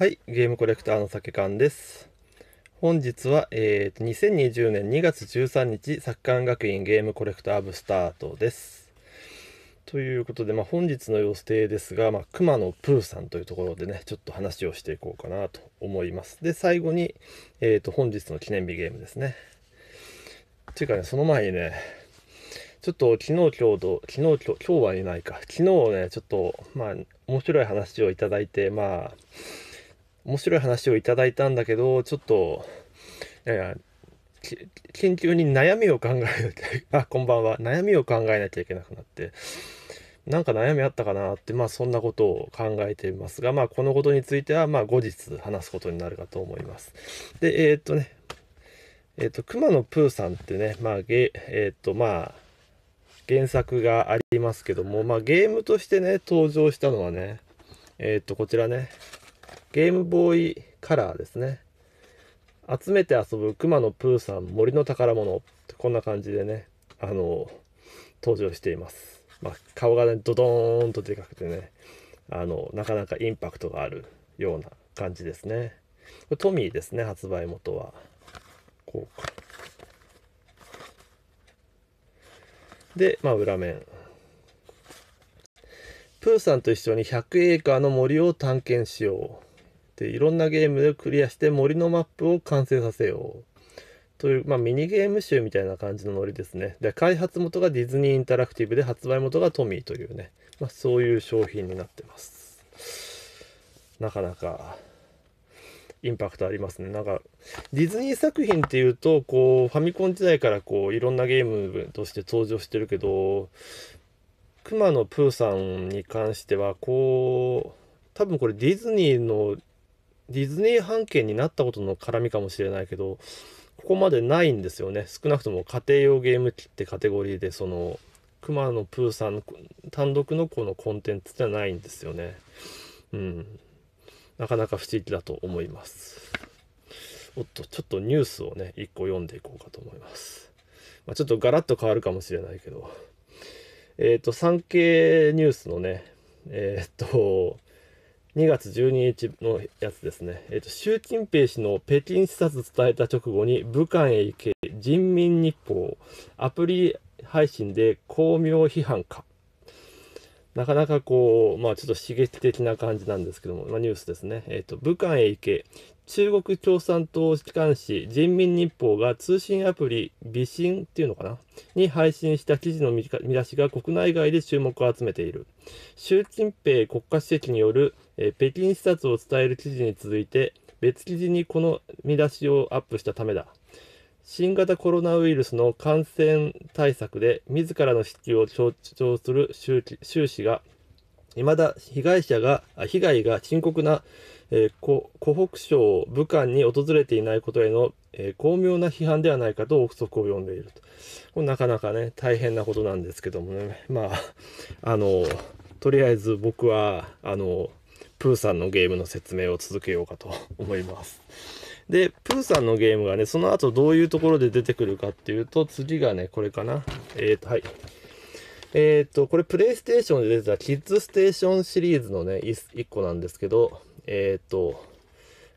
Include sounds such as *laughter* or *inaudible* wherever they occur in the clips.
はい、ゲームコレクターの酒缶です。本日は、えーと、2020年2月13日、作館学院ゲームコレクター部スタートです。ということで、まあ、本日の予定ですが、まあ、熊野プーさんというところでね、ちょっと話をしていこうかなと思います。で、最後に、えーと、本日の記念日ゲームですね。ていうかね、その前にね、ちょっと昨日今日と、昨日今日、今日はいないか、昨日ね、ちょっと、まあ、面白い話をいただいて、まあ、面白い話をいただいたんだけどちょっといやいやに悩みを考えて *laughs* あこんばんは悩みを考えなきゃいけなくなってなんか悩みあったかなってまあそんなことを考えていますがまあこのことについてはまあ後日話すことになるかと思いますでえー、っとねえー、っと熊野プーさんってねまあげえー、っとまあ原作がありますけどもまあゲームとしてね登場したのはねえっとこちらねゲームボーイカラーですね。集めて遊ぶ熊野プーさん森の宝物こんな感じでね、あの、登場しています。まあ、顔がね、ドドーンとでかくてね、あの、なかなかインパクトがあるような感じですね。トミーですね、発売元は。こうか。で、まあ、裏面。プーさんと一緒に100エーカーの森を探検しよう。、いろんなゲームでクリアして森のマップを完成させよう。という、まあ、ミニゲーム集みたいな感じのノリですね。で、開発元がディズニーインタラクティブで、発売元がトミーというね、まあ、そういう商品になってます。なかなか、インパクトありますね。なんか、ディズニー作品っていうと、こう、ファミコン時代からこう、いろんなゲームとして登場してるけど、熊野プーさんに関しては、こう、多分これディズニーのディズニー半径になったことの絡みかもしれないけど、ここまでないんですよね。少なくとも家庭用ゲーム機ってカテゴリーで、その、熊野プーさん単独のこのコンテンツってないんですよね。うん。なかなか不思議だと思います。おっと、ちょっとニュースをね、一個読んでいこうかと思います。まあ、ちょっとガラッと変わるかもしれないけど。えっ、ー、と、産経ニュースのね、えっ、ー、と、2月12日のやつですね、えーと、習近平氏の北京視察伝えた直後に武漢へ行け、人民日報、アプリ配信で巧妙批判か。なかなかこう、まあ、ちょっと刺激的な感じなんですけども、まあ、ニュースですね、えーと、武漢へ行け、中国共産党機関紙、人民日報が通信アプリ、微信っていうのかな、に配信した記事の見出しが国内外で注目を集めている。習近平国家主席によるえ北京視察を伝える記事に続いて別記事にこの見出しをアップしたためだ新型コロナウイルスの感染対策で自らの失揮を象徴する習氏がいまだ被害者が被害が深刻な、えー、湖北省武漢に訪れていないことへの、えー、巧妙な批判ではないかと憶測を呼んでいるとこれなかなかね大変なことなんですけどもねまああのとりあえず僕はあのプーさんのゲームの説明を続けようかと思います。で、プーさんのゲームがね、その後どういうところで出てくるかっていうと、次がね、これかな。えっ、ー、と、はい。えっ、ー、と、これ、プレイステーションで出てたキッズステーションシリーズのね、1個なんですけど、えっ、ー、と、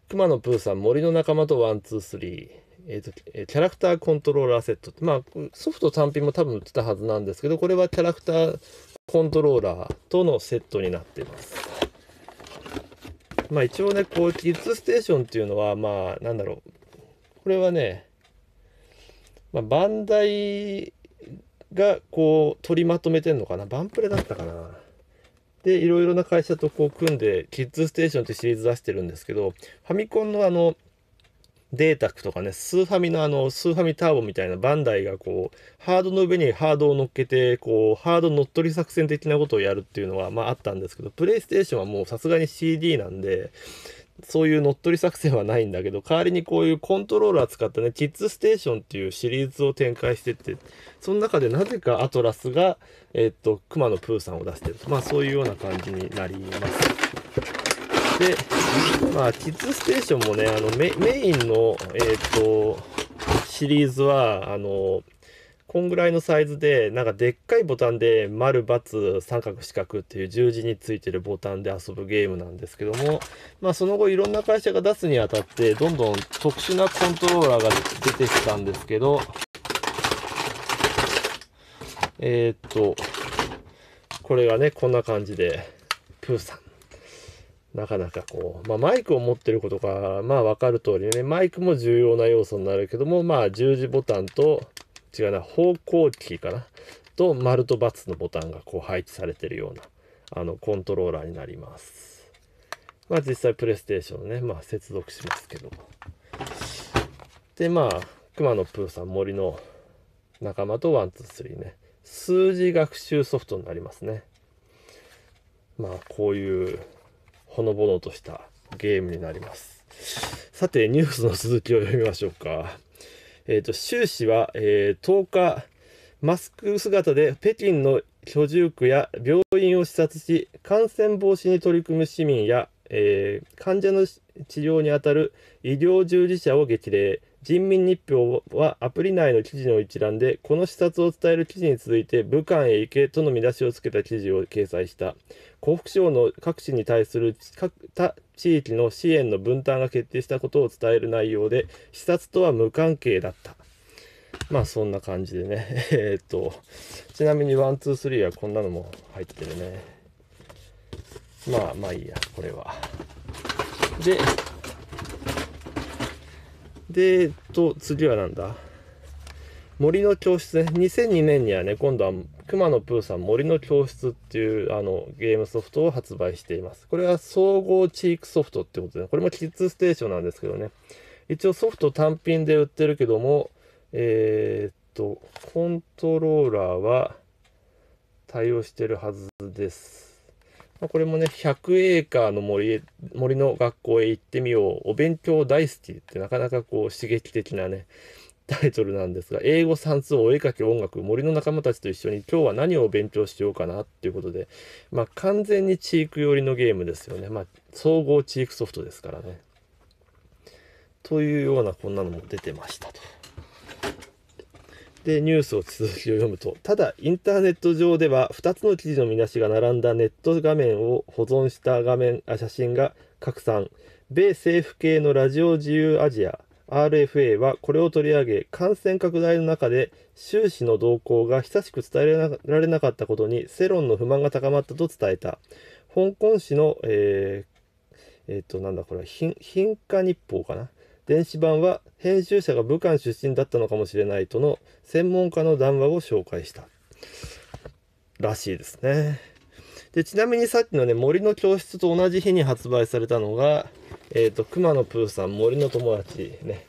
熊野プーさん、森の仲間とワン、ツー、スリー。えーと、キャラクターコントローラーセットまあ、ソフト単品も多分売ってたはずなんですけどこれはキャラクターコントローラーとのセットになってます。まあ一応ね、こう、キッズステーションっていうのは、まあなんだろう。これはね、まあ、バンダイがこう取りまとめてんのかな。バンプレだったかな。で、いろいろな会社とこう組んで、キッズステーションってシリーズ出してるんですけど、ファミコンのあの、データとかね、スーファミのあの、スーファミターボみたいなバンダイがこう、ハードの上にハードを乗っけて、こう、ハード乗っ取り作戦的なことをやるっていうのは、まああったんですけど、プレイステーションはもうさすがに CD なんで、そういう乗っ取り作戦はないんだけど、代わりにこういうコントローラー使ったね、キッズステーションっていうシリーズを展開してって、その中でなぜかアトラスが、えっと、熊野プーさんを出してると。まあそういうような感じになります。で、まあ、キッズステーションもね、あのメインの、えっ、ー、と、シリーズは、あの、こんぐらいのサイズで、なんかでっかいボタンで、丸、×、三角、四角っていう十字についてるボタンで遊ぶゲームなんですけども、まあその後いろんな会社が出すにあたって、どんどん特殊なコントローラーが出てきたんですけど、えー、っと、これがね、こんな感じで、プーさん。なかなかこう、まあ、マイクを持ってることが、まあ、わかる通りね、マイクも重要な要素になるけども、まあ、十字ボタンと、違うな、方向キーかな、と、丸と×のボタンがこう配置されてるような、あの、コントローラーになります。まあ、実際、プレイステーションね、まあ、接続しますけども。で、まあ、熊野プーさん、森の仲間とワン、ツー、スリーね、数字学習ソフトになりますね。まあ、こういう、ほのぼのとしたゲームになります。さて、ニュースの続きを読みましょうか。えっ、ー、と、習氏は、えー、10日、マスク姿で北京の居住区や病院を視察し、感染防止に取り組む市民や、えー、患者の治療にあたる医療従事者を激励、人民日報はアプリ内の記事の一覧で、この視察を伝える記事に続いて、武漢へ行けとの見出しをつけた記事を掲載した。幸福省の各地に対する他地域の支援の分担が決定したことを伝える内容で視察とは無関係だったまあそんな感じでね *laughs* えっとちなみにワンツースリーはこんなのも入ってるねまあまあいいやこれはででえっと次は何だ森の教室ね2002年にはね今度は熊野プーさん森の教室っていうあのゲームソフトを発売しています。これは総合チークソフトってことで、これもキッズステーションなんですけどね。一応ソフト単品で売ってるけども、えー、っと、コントローラーは対応してるはずです。まこれもね、100エーカーの森森の学校へ行ってみよう。お勉強大好きってなかなかこう刺激的なね、タイトルなんですが、英語算数お絵かき音楽森の仲間たちと一緒に今日は何を勉強しようかなっていうことで、まあ完全にチーク寄りのゲームですよね。まあ総合チークソフトですからね。というようなこんなのも出てましたと。で、ニュースを続きを読むと、ただ、インターネット上では2つの記事の見出しが並んだネット画面を保存した画面、あ写真が拡散。米政府系のラジオ自由アジア、RFA はこれを取り上げ、感染拡大の中で習氏の動向が久しく伝えられなかったことに世論の不満が高まったと伝えた。香港紙の、えー、えー、っと、なんだこれ、貧華日報かな。電子版は編集者が武漢出身だったのかもしれないとの専門家の談話を紹介した。らしいですね。でちなみにさっきのね、森の教室と同じ日に発売されたのが、えっ、ー、と、熊野プーさん、森の友達ね。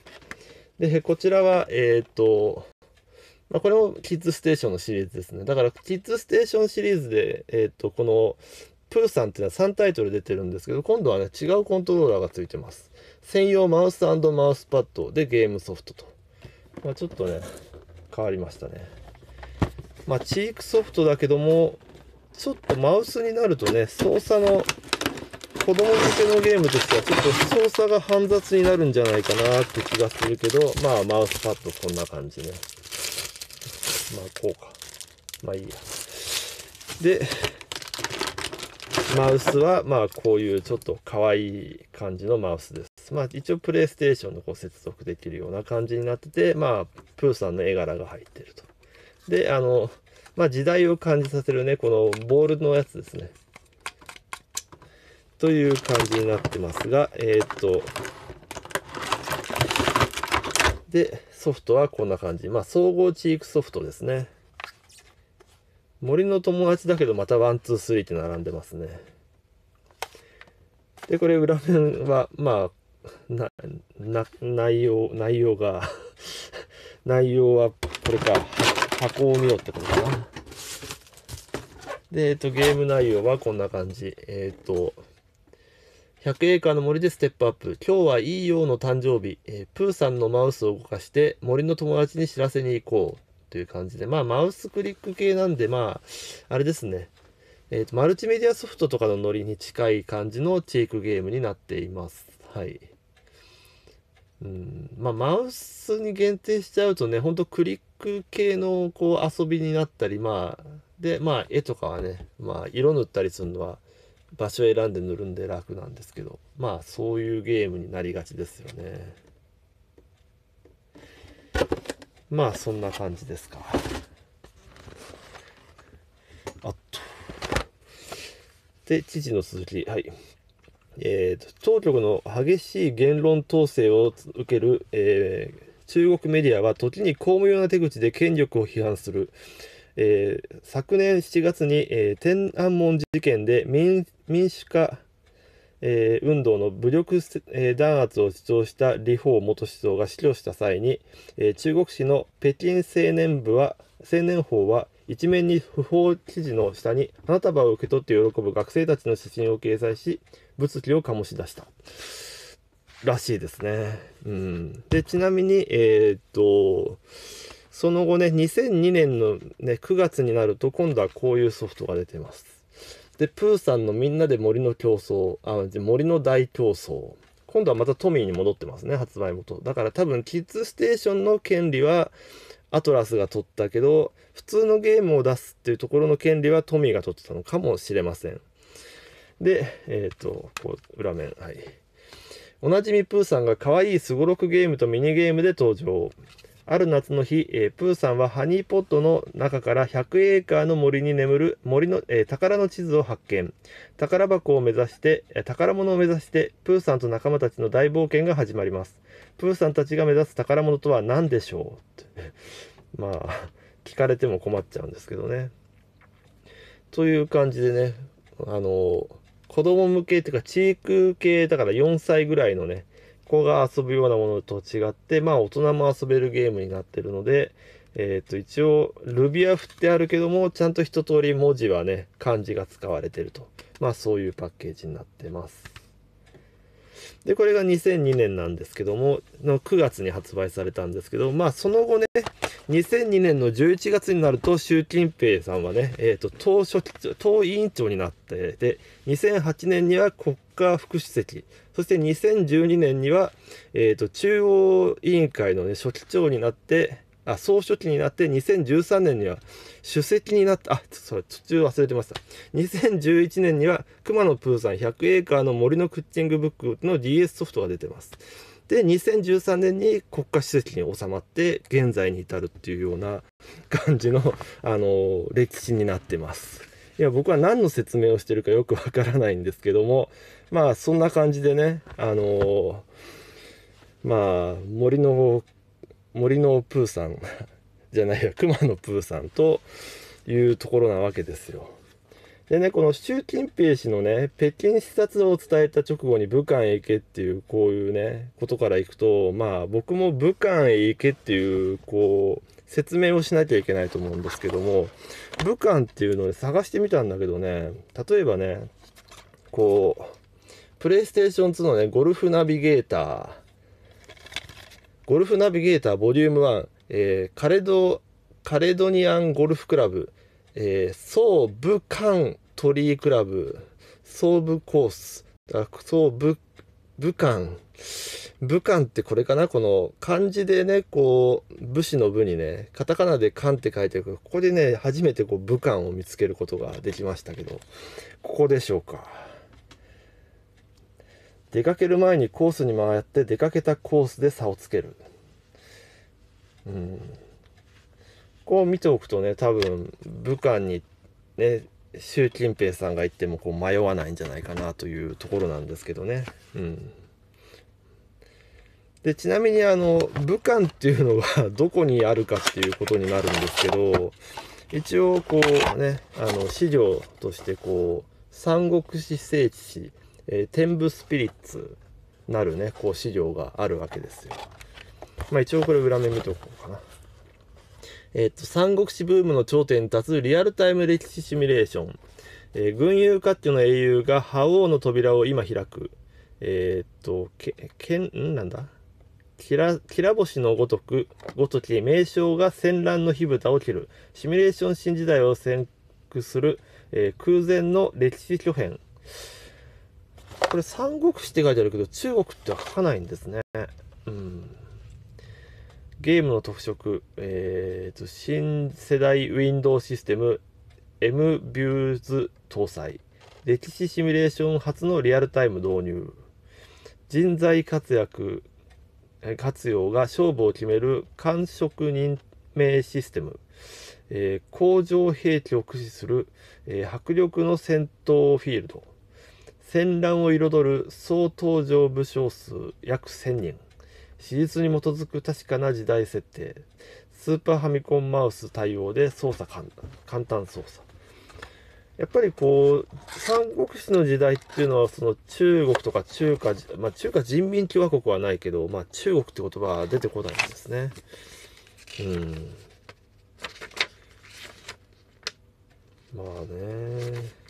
で、こちらは、えっ、ー、と、まあ、これもキッズステーションのシリーズですね。だから、キッズステーションシリーズで、えっ、ー、と、この、プーさんっていうのは3タイトル出てるんですけど、今度はね、違うコントローラーがついてます。専用マウスマウスパッドでゲームソフトと。まあ、ちょっとね、変わりましたね。まあ、チークソフトだけども、ちょっとマウスになるとね、操作の子供向けのゲームとしてはちょっと操作が煩雑になるんじゃないかなって気がするけど、まあマウスパッドこんな感じね。まあこうか。まあいいや。で、マウスはまあこういうちょっと可愛い感じのマウスです。まあ一応プレイステーションのこう接続できるような感じになってて、まあプーさんの絵柄が入ってると。で、あの、まあ時代を感じさせるね、このボールのやつですね。という感じになってますが、えー、っと、で、ソフトはこんな感じ。まあ、総合チークソフトですね。森の友達だけどまたワン、ツー、スリーって並んでますね。で、これ裏面は、まあ、な、な、内容、内容が *laughs* 内容はこれか、箱を見よってことかな。で、えっと、ゲーム内容はこんな感じ。えっと、100エーカーの森でステップアップ。今日はいいようの誕生日、えー、プーさんのマウスを動かして森の友達に知らせに行こうという感じで、まあマウスクリック系なんで、まあ、あれですね。えーと、マルチメディアソフトとかのノリに近い感じのチークゲームになっています。はい。うん、まあ、マウスに限定しちゃうとね、ほんとクリック系のこう遊びになったり、まあ、で、まあ、絵とかはね、まあ、色塗ったりするのは、場所選んで塗るんで楽なんですけどまあそういうゲームになりがちですよねまあそんな感じですかあっとで知事の続きはいえーと、当局の激しい言論統制を受ける、えー、中国メディアは時に巧妙な手口で権力を批判するえー、昨年7月に、えー、天安門事件で民主化、えー、運動の武力、弾圧を主張した李鵬元首相が死去した際に、中国市の北京青年部は青年法は一面に不法記事の下に花束を受け取って喜ぶ学生たちの写真を掲載し物議を醸し出したらしいですね。うん、でちなみに、えー、っとその後ね、2002年のね、9月になると、今度はこういうソフトが出てます。で、プーさんのみんなで森の競争、あ、森の大競争。今度はまたトミーに戻ってますね、発売元。だから多分、キッズステーションの権利は、アトラスが取ったけど、普通のゲームを出すっていうところの権利はトミーが取ってたのかもしれません。で、えっ、ー、と、こう、裏面、はい。おなじみプーさんが可愛いすごろくゲームとミニゲームで登場。ある夏の日、えー、プーさんはハニーポットの中から100エーカーの森に眠る森の、えー、宝の地図を発見。宝箱を目指して、宝物を目指して、プーさんと仲間たちの大冒険が始まります。プーさんたちが目指す宝物とは何でしょう *laughs* まあ、聞かれても困っちゃうんですけどね。という感じでね、あのー、子供向けっていうか、チーク系、だから4歳ぐらいのね、子が遊ぶようなものと違って、まあ大人も遊べるゲームになってるので、えっ、ー、と、一応、ルビア振ってあるけども、ちゃんと一通り文字はね、漢字が使われてると。まあそういうパッケージになってます。で、これが2002年なんですけども、の9月に発売されたんですけど、まあその後ね、2002年の11月になると習近平さんはね、えーと、党書党委員長になってで2008年には国家副主席、そして2012年には、えーと、中央委員会の、ね、書記長になって、あ、総書記になって、2013年には主席になって、あ、それ、途中忘れてました。2011年には、熊野プーさん100エーカーの森のクッキングブックの DS ソフトが出てます。で、2013年に国家主席に収まって、現在に至るっていうような感じの、あのー、歴史になってます。いや、僕は何の説明をしてるかよくわからないんですけども、まあそんな感じでねあのー、まあ森の森のプーさん *laughs* じゃないや熊のプーさんというところなわけですよ。でねこの習近平氏のね北京視察を伝えた直後に武漢へ行けっていうこういうねことからいくとまあ僕も武漢へ行けっていうこう説明をしなきゃいけないと思うんですけども武漢っていうのを探してみたんだけどね例えばねこうプレイステーション2のね、ゴルフナビゲーター。ゴルフナビゲーターボリューム1、えー、カレド、カレドニアンゴルフクラブ、えー、総武ト鳥居クラブ、総武コース、あ総武、武漢。武漢ってこれかなこの漢字でね、こう、武士の武にね、カタカナで漢って書いてるここでね、初めてこう武漢を見つけることができましたけど、ここでしょうか。出かける前にコースに回って出かけたコースで差をつける。うん。こう見ておくとね、多分、武漢にね、習近平さんが行ってもこう迷わないんじゃないかなというところなんですけどね。うん。で、ちなみにあの、武漢っていうのは *laughs* どこにあるかっていうことになるんですけど、一応こうね、あの、資料としてこう、三国志聖地えー、天部スピリッツなるね、こう資料があるわけですよ。まあ一応これ裏面見とこうかな。えっ、と、三国志ブームの頂点に立つリアルタイム歴史シミュレーション。えー、軍友割拠の英雄が覇王の扉を今開く。えっ、と、け、けん、なんだきら、きら星のごとく、ごとき、名称が戦乱の火蓋を切る。シミュレーション新時代を先駆する、えー、空前の歴史巨編。これ三国志って書いてあるけど、中国っては書かないんですね。うん。ゲームの特色、えーと、新世代ウィンドウシステム、M ビューズ搭載。歴史シミュレーション初のリアルタイム導入。人材活躍、活用が勝負を決める官職任命システム。えー、工場兵器を駆使する、えー、迫力の戦闘フィールド。戦乱を彩る総登場武将数約1000人史実に基づく確かな時代設定スーパーファミコンマウス対応で操作簡単操作やっぱりこう三国志の時代っていうのはその中国とか中華、まあ、中華人民共和国はないけど、まあ、中国って言葉は出てこないんですねうんまあね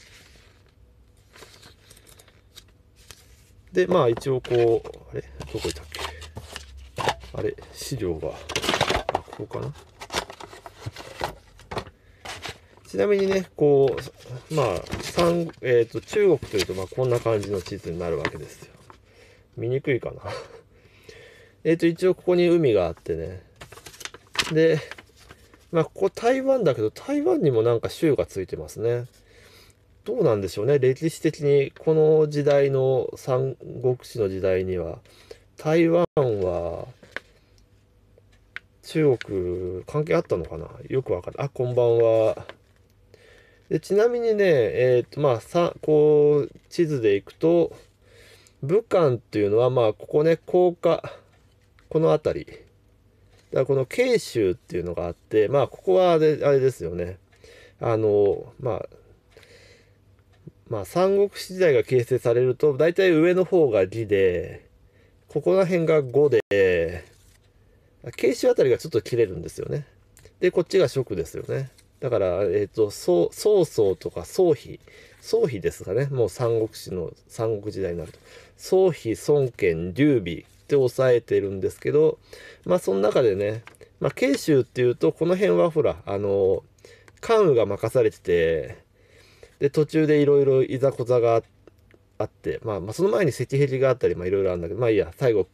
で、まあ一応こう、あれどこ行ったっけあれ資料が、ここかなちなみにね、こう、まあ、三えっ、ー、と、中国というと、まあ、こんな感じの地図になるわけですよ。見にくいかな *laughs* えっと、一応ここに海があってね。で、まあ、ここ台湾だけど、台湾にもなんか州がついてますね。どうなんでしょうね。歴史的に、この時代の三国志の時代には、台湾は、中国関係あったのかなよくわかんない。あ、こんばんは。でちなみにね、えっ、ー、と、まあ、さ、こう、地図でいくと、武漢っていうのは、まあ、ここね、甲賀、この辺り。だからこの慶州っていうのがあって、まあ、ここはあれあれですよね。あの、まあ、まあ三国志時代が形成されると大体上の方が義でここら辺が五で慶州あたりがちょっと切れるんですよね。でこっちが食ですよね。だから、えっ、ー、と、曹操とか曹丕、曹丕ですかね、もう三国志の、三国時代になると。曹丕、孫権、劉備って抑えてるんですけど、まあ、その中でね、まあ、慶州っていうと、この辺はほら、あの、関羽が任されてて、で、途中でいろいろいざこざがあって、まあ、まあ、その前に赤壁があったり、まあいろいろあるんだけど、まあいいや、最後、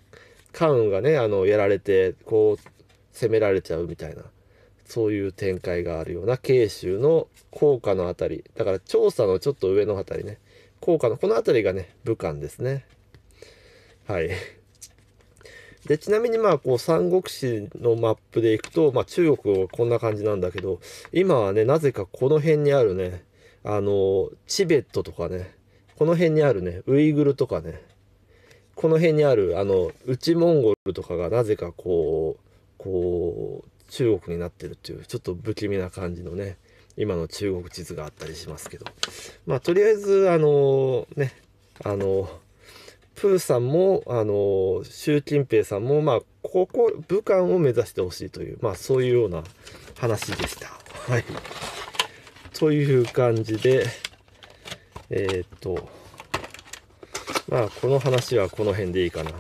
関羽がね、あの、やられて、こう、攻められちゃうみたいな、そういう展開があるような、慶州の甲賀の辺り、だから調査のちょっと上の辺りね、甲賀のこの辺りがね、武漢ですね。はい。でちなみにまあこう三国志のマップでいくと、まあ、中国はこんな感じなんだけど今はねなぜかこの辺にあるねあの、チベットとかね、この辺にあるね、ウイグルとかね、この辺にある、あの、内モンゴルとかがなぜかこう、こう、中国になってるっていう、ちょっと不気味な感じのね、今の中国地図があったりしますけど。まあ、とりあえず、あのー、ね、あのー、プーさんも、あのー、習近平さんも、まあ、ここ、武漢を目指してほしいという、まあ、そういうような話でした。はい。という感じで、えー、っと、まあ、この話はこの辺でいいかな。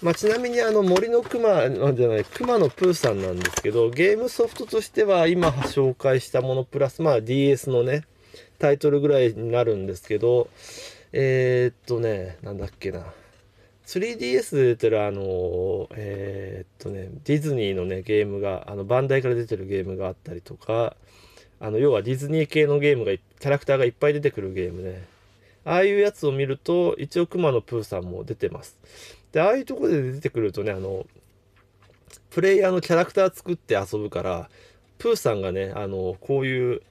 まあ、ちなみにあの森の熊じゃない、熊のプーさんなんですけど、ゲームソフトとしては今紹介したものプラス、まあ DS のね、タイトルぐらいになるんですけど、えー、っとね、なんだっけな。3DS で出てるあの、えー、っとね、ディズニーのね、ゲームが、あの、バンダイから出てるゲームがあったりとか、あの、要はディズニー系のゲームが、キャラクターがいっぱい出てくるゲームね。ああいうやつを見ると、一応熊野プーさんも出てます。で、ああいうとこで出てくるとね、あの、プレイヤーのキャラクター作って遊ぶから、プーさんがね、あの、こういう、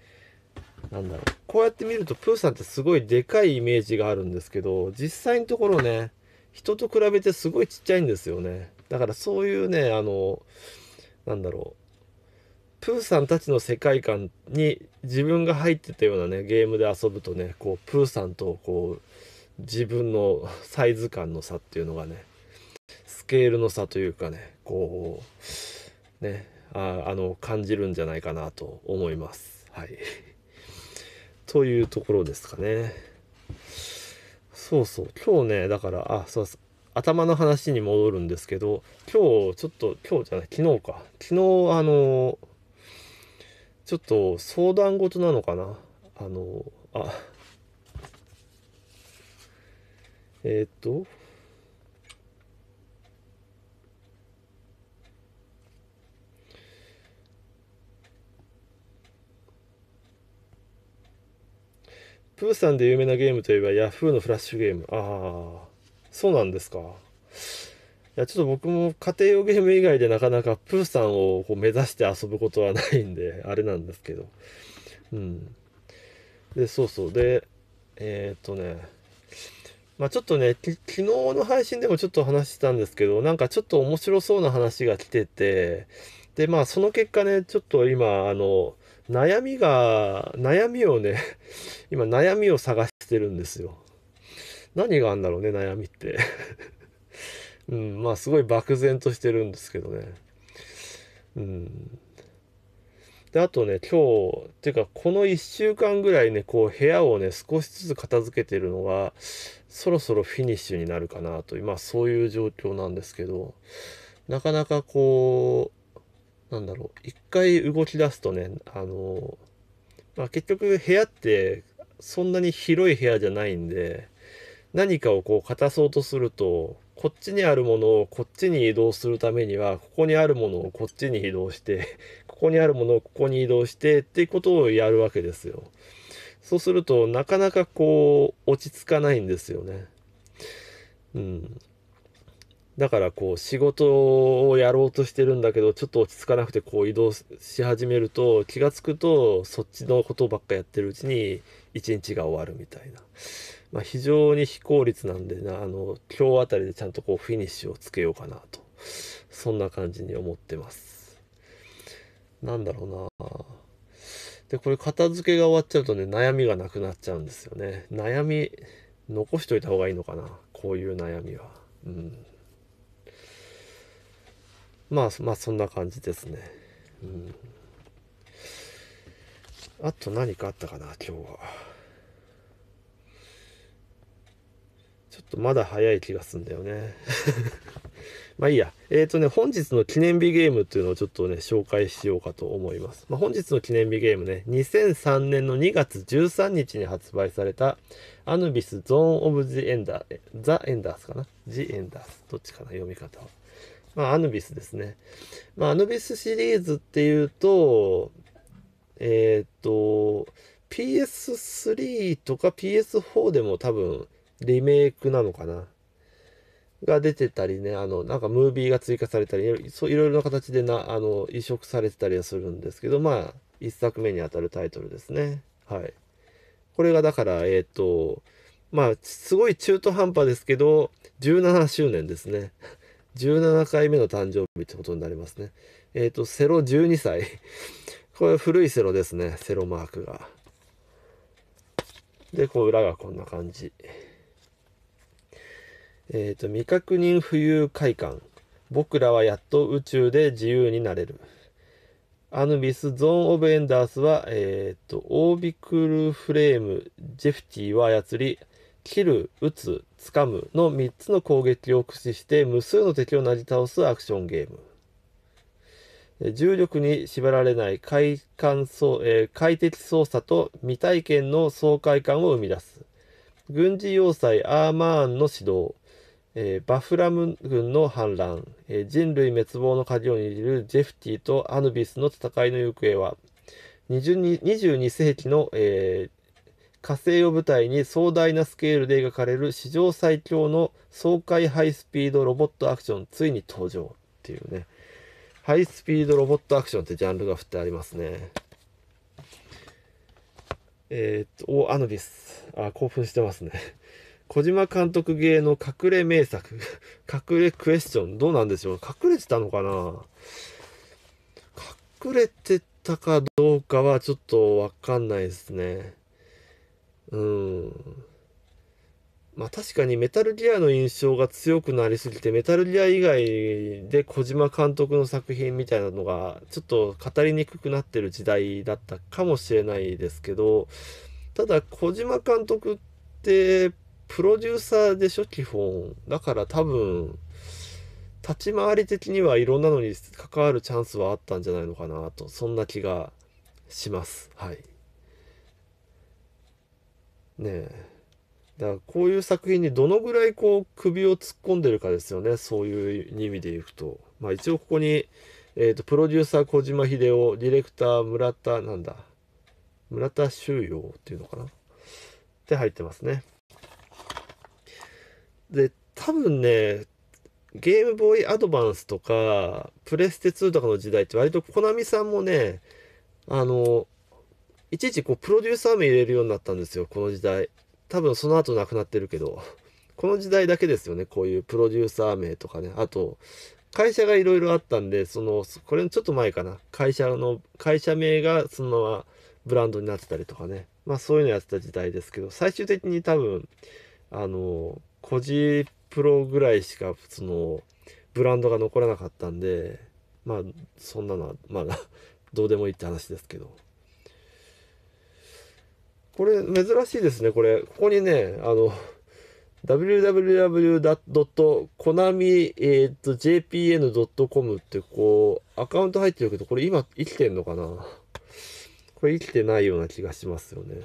なんだろう、こうやって見るとプーさんってすごいでかいイメージがあるんですけど、実際のところね、人と比べてすごいちっちゃいんですよね。だからそういうね、あの、なんだろう、プーさんたちの世界観に自分が入ってたようなねゲームで遊ぶとねこうプーさんとこう自分のサイズ感の差っていうのがねスケールの差というかねこうねああの感じるんじゃないかなと思います。はい、*laughs* というところですかね。そうそう今日ねだからあそう頭の話に戻るんですけど今日ちょっと今日じゃない昨日か昨日あのちょっと相談事なのかなあの、あ、えー、っと、プーさんで有名なゲームといえばヤフーのフラッシュゲーム。ああ、そうなんですか。や、ちょっと僕も家庭用ゲーム以外でなかなかプーさんをこう目指して遊ぶことはないんで、あれなんですけど。うん。で、そうそう。で、えー、っとね、まあ、ちょっとね、昨日の配信でもちょっと話してたんですけど、なんかちょっと面白そうな話が来てて、で、まあ、その結果ね、ちょっと今、あの、悩みが、悩みをね、今悩みを探してるんですよ。何があんだろうね、悩みってうん、まあすごい漠然としてるんですけどね。うん。で、あとね、今日、っていうかこの1週間ぐらいね、こう部屋をね、少しずつ片付けてるのが、そろそろフィニッシュになるかなという、まあそういう状況なんですけど、なかなかこう、なんだろう、一回動き出すとね、あの、まあ結局部屋ってそんなに広い部屋じゃないんで、何かをこう片そうとすると、こっちにあるものをこっちに移動するためにはここにあるものをこっちに移動して *laughs* ここにあるものをここに移動してっていうことをやるわけですよ。そうするとなかなかこう落ち着かないんですよね。うん、だからこう仕事をやろうとしてるんだけどちょっと落ち着かなくてこう移動し始めると気が付くとそっちのことばっかやってるうちに一日が終わるみたいな、まあ、非常に非効率なんでなあの今日あたりでちゃんとこうフィニッシュをつけようかなとそんな感じに思ってますなんだろうなでこれ片付けが終わっちゃうとね悩みがなくなっちゃうんですよね悩み残しといた方がいいのかなこういう悩みはうんまあまあそんな感じですね。うん。あと何かあったかな、今日は。ちょっとまだ早い気がすんだよね。*laughs* まあいいや。えっ、ー、とね、本日の記念日ゲームっていうのをちょっとね、紹介しようかと思います。まあ、本日の記念日ゲームね、2003年の2月13日に発売された、アヌビスゾーンオブジエンダー、ザ・エンダースかなジ・エンダース。どっちかな読み方は。まあ、アヌビスですね。まあ、アヌビスシリーズっていうと、えっ、と、PS3 とか PS4 でも多分リメイクなのかなが出てたりね、あの、なんかムービーが追加されたり、そういろいろな形でな、あの、移植されてたりはするんですけど、まあ、一作目にあたるタイトルですね。はい。これがだから、えっ、ー、と、まあ、すごい中途半端ですけど、17周年ですね。17回目の誕生日ってことになりますね。えっ、ー、と、セロ12歳。*laughs* これ古いセロですね、セロマークが。で、こう裏がこんな感じ。えっ、ー、と、未確認浮遊快感。僕らはやっと宇宙で自由になれる。アヌビス・ゾーン・オブ・エンダースは、えっ、ー、と、オービクル・フレーム・ジェフティや操り、切る、撃つ、掴むの3つの攻撃を駆使して無数の敵をなぎ倒すアクションゲーム。重力に縛られない快感えー、快適操作と未体験の爽快感を生み出す。軍事要塞アーマーンの指導、えー、バフラム軍の反乱、えー、人類滅亡の鍵を握るジェフティとアヌビスの戦いの行方は、22, 22世紀の、え火星を舞台に壮大なスケールで描かれる史上最強の爽快ハイスピードロボットアクションついに登場っていうねハイスピードロボットアクションってジャンルが振ってありますねえー、っとおアヌビスあ興奮してますね小島監督芸の隠れ名作隠れクエスチョンどうなんでしょう隠れてたのかな隠れてたかどうかはちょっとわかんないですねうんまあ確かにメタルギアの印象が強くなりすぎてメタルギア以外で小島監督の作品みたいなのがちょっと語りにくくなってる時代だったかもしれないですけどただ小島監督ってプロデューサーでしょ基本だから多分立ち回り的にはいろんなのに関わるチャンスはあったんじゃないのかなとそんな気がしますはい。ねだからこういう作品にどのぐらいこう首を突っ込んでるかですよねそういう意味でいくと。まあ、一応ここに、えーと、プロデューサー小島秀夫ディレクター村田なんだ村田修洋っていうのかなって入ってますね。で多分ねゲームボーイアドバンスとかプレステ2とかの時代って割とコナミさんもねあのいちいちこうプロデューサー名入れるようになったんですよ、この時代。多分その後なくなってるけど。この時代だけですよね、こういうプロデューサー名とかね。あと、会社がいろいろあったんで、その、これのちょっと前かな。会社の、会社名がそのままブランドになってたりとかね。まあそういうのやってた時代ですけど、最終的に多分、あの、個人プロぐらいしか、その、ブランドが残らなかったんで、まあ、そんなのは、まあ、*laughs* どうでもいいって話ですけど。これ珍しいですね。これ、ここにね、あの、www.konami.jpn.com ってこう、アカウント入ってるけど、これ今生きてんのかなこれ生きてないような気がしますよね。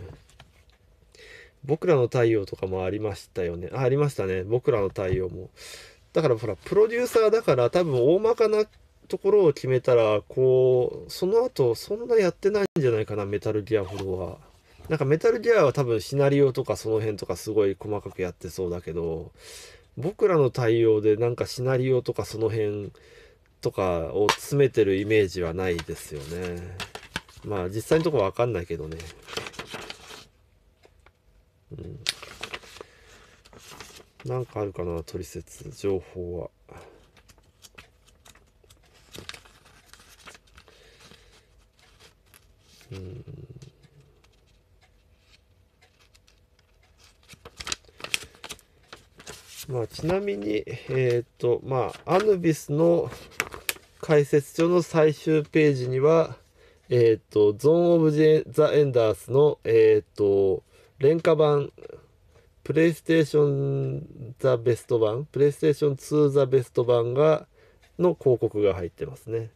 僕らの太陽とかもありましたよね。あ、ありましたね。僕らの太陽も。だからほら、プロデューサーだから多分大まかなところを決めたら、こう、その後そんなやってないんじゃないかな、メタルギアほどは。なんかメタルギアは多分シナリオとかその辺とかすごい細かくやってそうだけど、僕らの対応でなんかシナリオとかその辺とかを詰めてるイメージはないですよね。まあ実際のとこわかんないけどね。うん。なんかあるかな、トリセツ、情報は。うん。まあ、ちなみに、えっ、ー、と、まあ、アヌビスの解説書の最終ページには、えっ、ー、と、ゾーン・オブ・ジェ・ザ・エンダースの、えっ、ー、と、廉価版、プレイステーション・ザ・ベスト版、プレイステーション 2・ ザ・ベスト版が、の広告が入ってますね。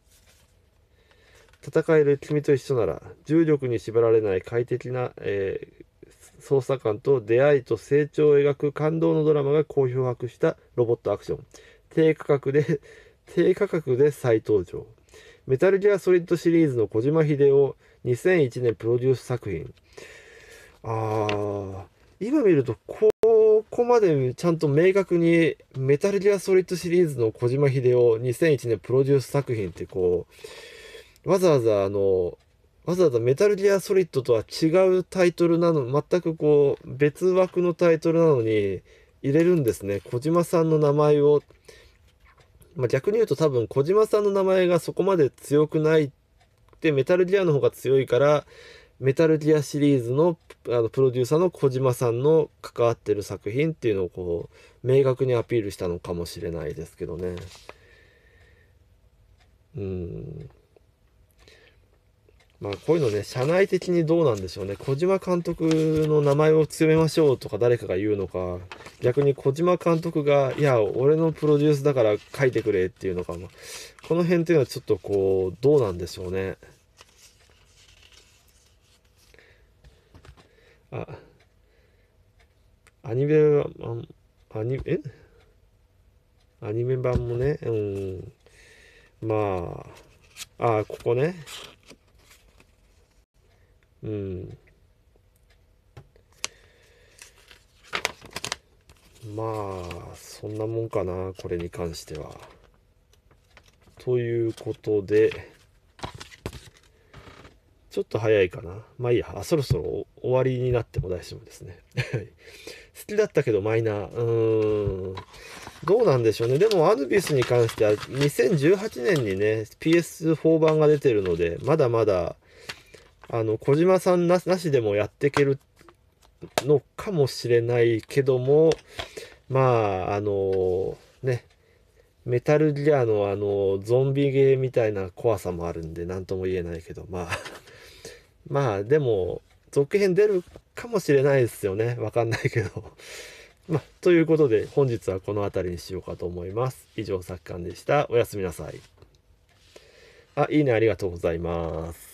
戦える君と一緒なら、重力に縛られない快適な、えー、捜査官と出会いと成長を描く感動のドラマが好評博したロボットアクション。低価格で *laughs* 低価格で再登場。メタルギアソリッドシリーズの小島秀夫、2001年プロデュース作品。あー、今見ると、ここまでちゃんと明確に、メタルギアソリッドシリーズの小島秀夫、2001年プロデュース作品ってこう、わざわざあの、わざわざメタルギアソリッドとは違うタイトルなの、全くこう、別枠のタイトルなのに入れるんですね。小島さんの名前を。まあ、逆に言うと多分小島さんの名前がそこまで強くないって、メタルギアの方が強いから、メタルギアシリーズのあのプロデューサーの小島さんの関わってる作品っていうのをこう明確にアピールしたのかもしれないですけどね。うんまあ、こういうのね、社内的にどうなんでしょうね。小島監督の名前を強めましょうとか誰かが言うのか、逆に小島監督が、いや、俺のプロデュースだから書いてくれっていうのかこの辺っていうのはちょっとこう、どうなんでしょうね。あ、アニメは、アニメ、えアニメ版もね、うん、まあ、あ、ここね。うん。まあ、そんなもんかな、これに関しては。ということで、ちょっと早いかな。まあいいや、あそろそろ終わりになっても大丈夫ですね。好 *laughs* きだったけどマイナー。うーん。どうなんでしょうね。でも、アヌビスに関しては、2018年にね、PS4 版が出てるので、まだまだ、あの、小島さんなしでもやっていけるのかもしれないけども、まあ、あの、ね、メタルギアのあの、ゾンビゲーみたいな怖さもあるんで、何とも言えないけど、まあ *laughs* まあ、でも、続編出るかもしれないですよね。わかんないけどまあ、ということで、本日はこの辺りにしようかと思います。以上、作家でした。おやすみなさい。あ、いいね、ありがとうございます。